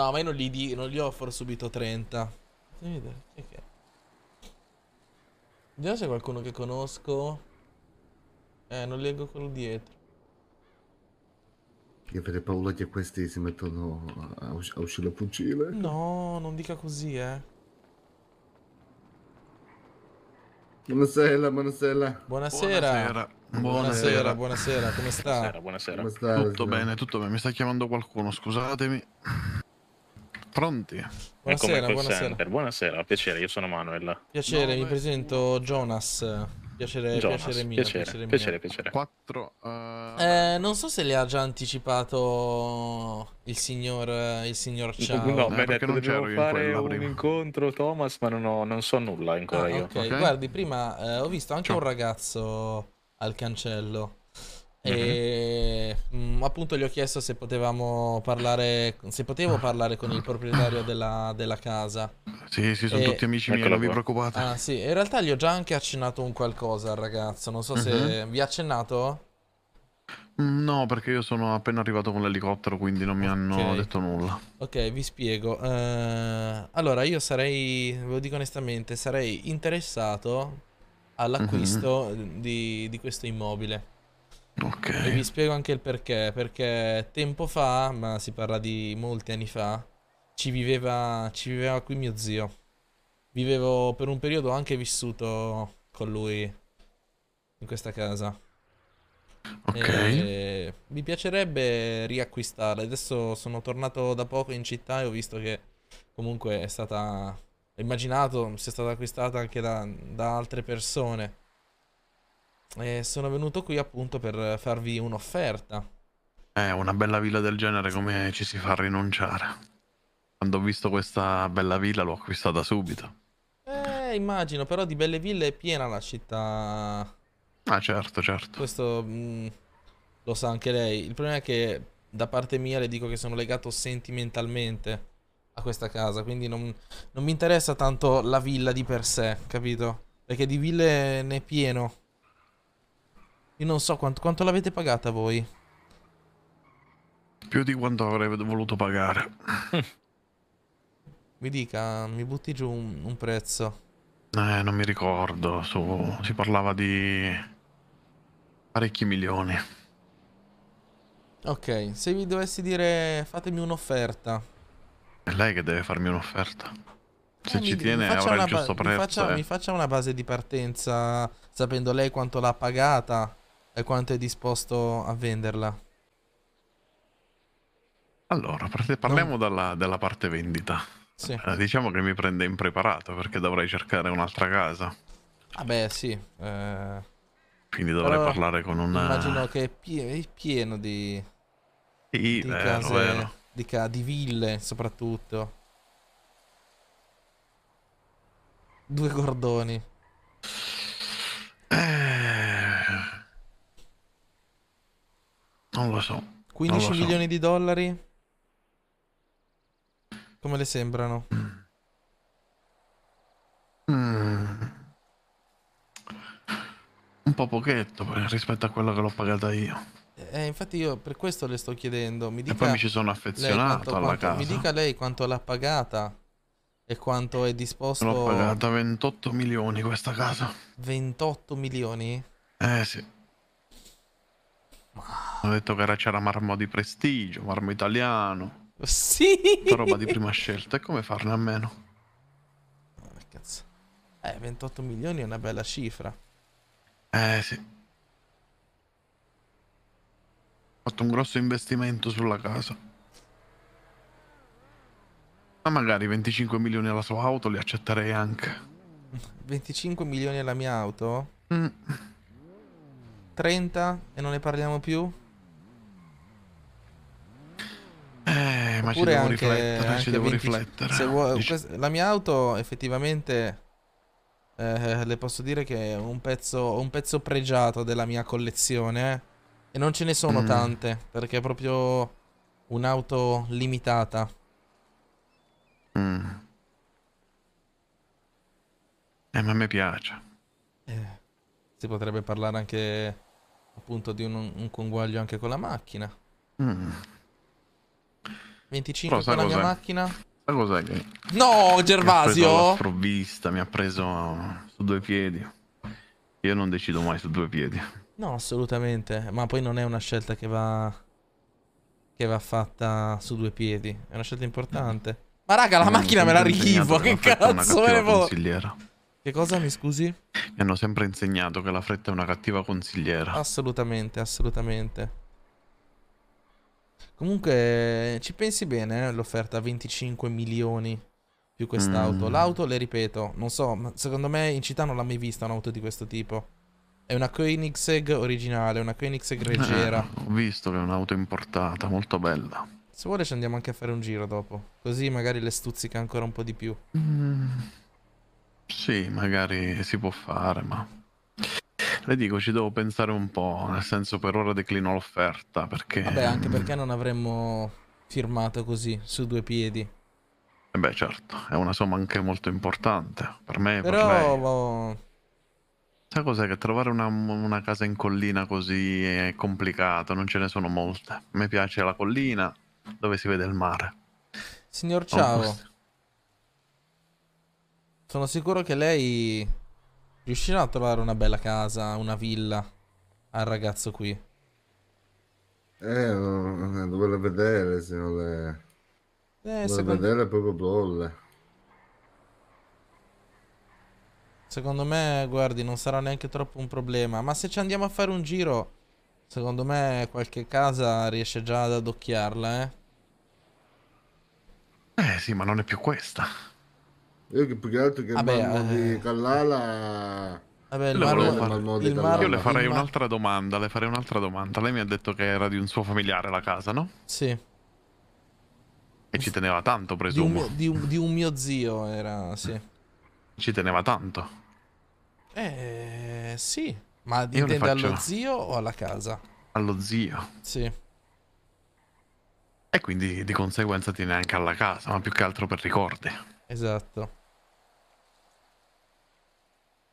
No, ma io non gli, di, non gli offro subito 30. Fammi vedere, chi Vediamo se c'è qualcuno che conosco. Eh, non leggo quello dietro. Io avrei paura che questi si mettono a, usci a uscire a fucile. No, non dica così, eh. Buonasera, buonasera. Buonasera. Buonasera, buonasera, come sta? Buonasera, buonasera. Come sta, tutto bene, tutto bene. Mi sta chiamando qualcuno, scusatemi. Pronti? Buonasera, buonasera. buonasera. piacere, io sono Manuel. Piacere, no, mi presento Jonas. Piacere, Jonas, piacere mio. Piacere, piacere, mio. piacere, piacere. Quattro, uh... eh, non so se le ha già anticipato il signor, il signor Ciao. No, eh, mi ha eh, detto non dobbiamo fare un prima. incontro, Thomas, ma non, ho, non so nulla ancora ah, io. Okay. ok, guardi, prima eh, ho visto anche Ciao. un ragazzo al cancello. Mhm. e mh, mm, appunto gli ho chiesto se potevamo parlare se potevo parlare con il proprietario della, della casa sì sì sono e... tutti amici miei non vi preoccupate ah sì in realtà gli ho già anche accennato un qualcosa al ragazzo non so se mm-hmm. vi ha accennato No, perché io sono appena arrivato con l'elicottero, quindi non mi hanno detto nulla. Ok, vi spiego. Uh, allora, io sarei, ve lo dico onestamente, sarei interessato all'acquisto mm-hmm. di, di questo immobile. Ok. E vi spiego anche il perché, perché tempo fa, ma si parla di molti anni fa, ci viveva, ci viveva qui mio zio. Vivevo per un periodo, anche vissuto con lui in questa casa. Ok. E mi piacerebbe riacquistarla. Adesso sono tornato da poco in città e ho visto che comunque è stata immaginato sia stata acquistata anche da, da, altre persone. E sono venuto qui appunto per farvi un'offerta. Eh, una bella villa del genere come ci si fa a rinunciare? Quando ho visto questa bella villa l'ho acquistata subito. Eh, immagino, però di belle ville è piena la città. Ah, certo, certo. Questo mh, mm, lo sa anche lei. Il problema è che da parte mia le dico che sono legato sentimentalmente a questa casa, quindi non, non mi interessa tanto la villa di per sé, capito? Perché di ville ne è pieno. Io non so quanto, quanto l'avete pagata voi. Più di quanto avrei voluto pagare. mi dica, mi butti giù un, un prezzo. Eh, non mi ricordo. Su, si parlava di parecchi milioni. Ok, se vi dovessi dire fatemi un'offerta. È lei che deve farmi un'offerta. Se eh, ci mi, tiene mi avrà il giusto prezzo. Mi faccia, eh. mi faccia una base di partenza sapendo lei quanto l'ha pagata e quanto è disposto a venderla? Allora, parliamo no. dalla, della parte vendita. Sì. Eh, diciamo che mi prende impreparato perché dovrei cercare un'altra casa. Ah beh, sì. Eh... Quindi dovrei Però parlare con un... Immagino eh, che è, pie- pieno di... Sì, di vero, eh, case, vero. Di, ca- di ville soprattutto. Due cordoni. Non lo so. 15 lo milioni so. di dollari? Come le sembrano? Mm. Un po' pochetto eh, rispetto a quello che l'ho pagata io. Eh, infatti io per questo le sto chiedendo. Mi dica e poi mi ci sono affezionato quanto, alla casa. Mi dica lei quanto l'ha pagata e quanto è disposto... L'ho pagata 28 milioni questa casa. 28 milioni? Eh sì. Ma... Ho detto che c'era marmo di prestigio, marmo italiano. Sì! Tutta roba di prima scelta. E come farne a meno? Oh, cazzo. Eh, 28 milioni è una bella cifra. Eh, sì. Ho fatto un grosso investimento sulla casa. Ma magari 25 milioni alla sua auto li accetterei anche. 25 milioni alla mia auto? Mm. 30 e non ne parliamo più? Eh, ma ci devo anche, riflettere, anche ci devo 20, riflettere. Vuoi, Dici... questa, la mia auto effettivamente eh, le posso dire che è un pezzo, un pezzo pregiato della mia collezione eh, e non ce ne sono mm. tante perché è proprio un'auto limitata. Mm. Eh, ma a me piace. Eh, si potrebbe parlare anche appunto di un, un conguaglio anche con la macchina. Mm. 25 Però, con la mia macchina. Sai cos'è che... No, Gervasio! Mi ha Provvista, mi ha preso su due piedi. Io non decido mai su due piedi. No, assolutamente. Ma poi non è una scelta che va... Che va fatta su due piedi. È una scelta importante. Ma raga, la mi macchina me la richivo. Che cazzo è, consigliera. Che cosa, mi scusi? Mi hanno sempre insegnato che la fretta è una cattiva consigliera. Assolutamente, assolutamente. Comunque, ci pensi bene eh, l'offerta a 25 milioni più quest'auto. Mm. L'auto, le ripeto, non so, ma secondo me in città non l'ha mai vista un'auto di questo tipo. È una Koenigsegg originale, una Koenigsegg eh, leggera. Eh, ho visto che è un'auto importata, molto bella. Se vuole ci andiamo anche a fare un giro dopo, così magari le stuzzica ancora un po' di più. Mm. Sì, magari si può fare, ma le dico, ci devo pensare un po', nel senso per ora declino l'offerta perché... Vabbè, anche perché non avremmo firmato così, su due piedi. E eh beh, certo, è una somma anche molto importante, per me e Però... per lei. Sai cos'è che trovare una, una, casa in collina così è complicato, non ce ne sono molte. A me piace la collina dove si vede il mare. Signor Ciao, sono sicuro che lei Riuscirà a trovare una bella casa, una villa al ragazzo qui? Eh, dovrei eh, vedere se non le... Eh, secondo... vedere proprio bolle. Secondo me, guardi, non sarà neanche troppo un problema. Ma se ci andiamo a fare un giro, secondo me qualche casa riesce già ad adocchiarla, eh? Eh sì, ma non è più questa. Io che più che altro che eh. Vabbè, il di Callala... Vabbè, il marmo, fare... il marmo, Io le farei mar... un'altra domanda, le farei un'altra domanda. Lei mi ha detto che era di un suo familiare la casa, no? Sì. E ci teneva tanto, presumo. Di un, mio, di un, di un mio zio era, sì. Ci teneva tanto. Eh, sì. Ma dipende faccio... allo zio o alla casa? Allo zio. Sì. E quindi di conseguenza tiene anche alla casa, ma più che altro per ricordi. Esatto.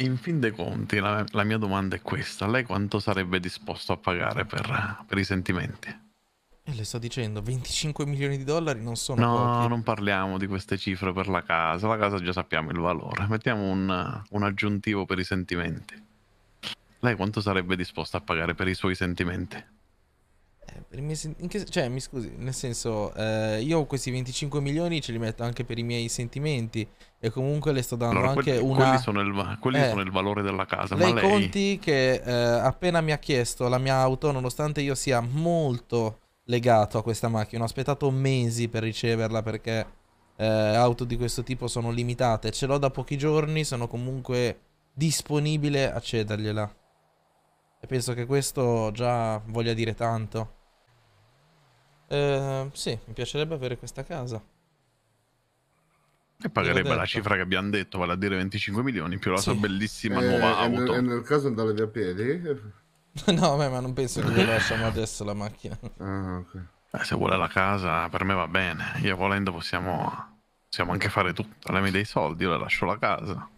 In fin dei conti, la, la, mia domanda è questa: lei quanto sarebbe disposto a pagare per, per i sentimenti? E le sto dicendo, 25 milioni di dollari non sono no, pochi. non parliamo di queste cifre per la casa. La casa già sappiamo il valore. Mettiamo un, un aggiuntivo per i sentimenti. Lei quanto sarebbe disposto a pagare per i suoi sentimenti? Che, cioè, mi scusi, nel senso, eh, io questi 25 milioni ce li metto anche per i miei sentimenti e comunque le sto dando allora, anche quelli, una... Quelli, sono il, quelli eh, sono il, valore della casa, lei ma lei... conti che eh, appena mi ha chiesto la mia auto, nonostante io sia molto legato a questa macchina, ho aspettato mesi per riceverla perché eh, auto di questo tipo sono limitate, ce l'ho da pochi giorni, sono comunque disponibile a cedergliela. E penso che questo già voglia dire tanto. Ehm, sì, mi piacerebbe avere questa casa. E pagherebbe la cifra che abbiamo detto, vale a dire 25 milioni, più la sua bellissima eh, nuova auto. E nel caso andare a piedi? no, beh, ma non penso che lasciamo adesso la macchina. Ah, okay. eh, se vuole la casa, per me va bene. Io volendo possiamo, possiamo anche fare tutto. Lei mi dei soldi, io le lascio la casa.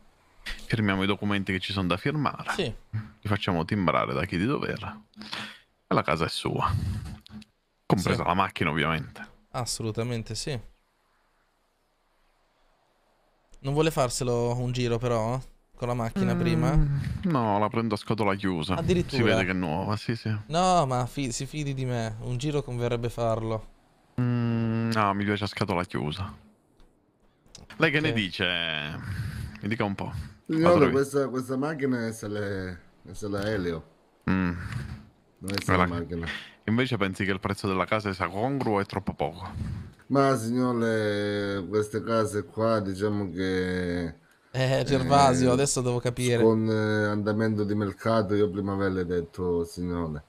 Firmiamo i documenti che ci sono da firmare. Sì. Li facciamo timbrare da chi di dovere. E la casa è sua. Compresa sì. la macchina, ovviamente. Assolutamente sì. Non vuole farselo un giro, però? Con la macchina mm, prima? No, la prendo a scatola chiusa. Addirittura. Si vede che è nuova, sì, sì. No, ma fi si fidi di me. Un giro converrebbe farlo. Mm, no, mi piace a scatola chiusa. Lei che sì. ne dice? Mi dica un po'. Signore, questa, questa, macchina è se la Elio. Mm. Non è se la macchina. Invece pensi che il prezzo della casa sia congruo o è troppo poco? Ma signore, queste case qua diciamo che... Eh, Gervasio, eh, adesso devo capire. Con eh, andamento di mercato, io prima ve l'ho detto, signore.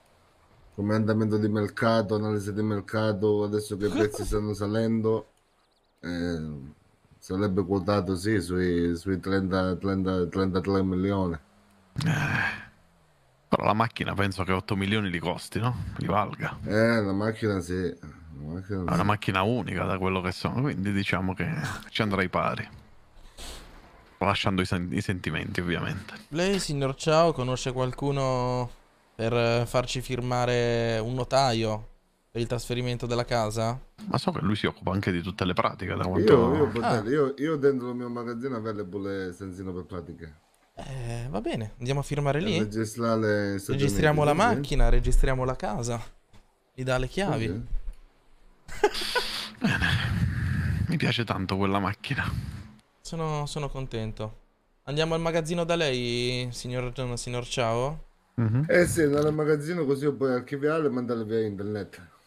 Come andamento di mercato, analisi di mercato, adesso che i prezzi stanno salendo, eh, sarebbe quotato sì sui, sui 30, 30, 33 milioni. Eh. Però la macchina penso che 8 milioni li costi, no? Li valga. Eh, la macchina sì. La macchina sì. È una macchina unica da quello che sono, quindi diciamo che ci andrai pari. Lasciando i, sen i sentimenti, ovviamente. Lei, signor Ciao, conosce qualcuno per farci firmare un notaio per il trasferimento della casa? Ma so che lui si occupa anche di tutte le pratiche. Da quanto... io, io, ah. io, io dentro il mio magazzino avrei le bulle senzino per pratiche. Eh, va bene, andiamo a firmare lì. Registriamo la macchina, registriamo la casa. Gli dà le chiavi. Okay. bene. Mi piace tanto quella macchina. Sono, sono, contento. Andiamo al magazzino da lei, signor, signor Ciao? Mm -hmm. Eh sì, andare al magazzino così io puoi archiviarlo e mandarlo via internet.